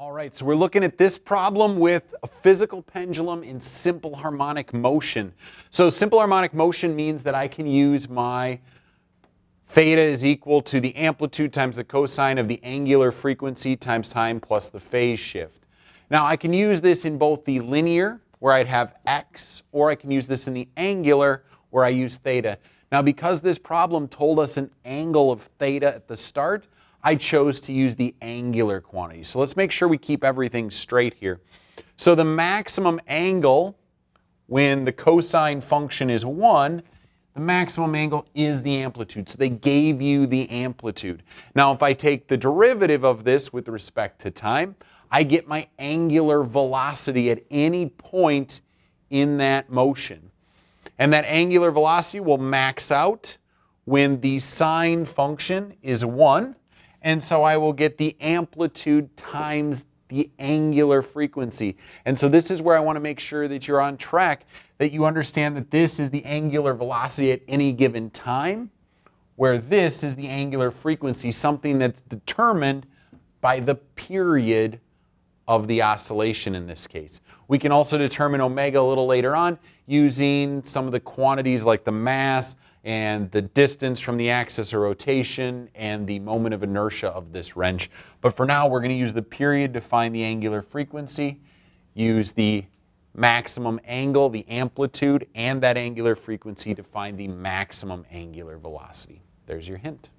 All right, so we're looking at this problem with a physical pendulum in simple harmonic motion. So simple harmonic motion means that I can use my theta is equal to the amplitude times the cosine of the angular frequency times time plus the phase shift. Now I can use this in both the linear, where I'd have x, or I can use this in the angular, where I use theta. Now because this problem told us an angle of theta at the start, I chose to use the angular quantity. So let's make sure we keep everything straight here. So the maximum angle when the cosine function is 1, the maximum angle is the amplitude. So they gave you the amplitude. Now if I take the derivative of this with respect to time, I get my angular velocity at any point in that motion. And that angular velocity will max out when the sine function is 1. And so I will get the amplitude times the angular frequency. And so this is where I want to make sure that you're on track, that you understand that this is the angular velocity at any given time, where this is the angular frequency, something that's determined by the period of the oscillation in this case. We can also determine omega a little later on using some of the quantities like the mass and the distance from the axis of rotation and the moment of inertia of this wrench. But for now, we're going to use the period to find the angular frequency, use the maximum angle, the amplitude, and that angular frequency to find the maximum angular velocity. There's your hint.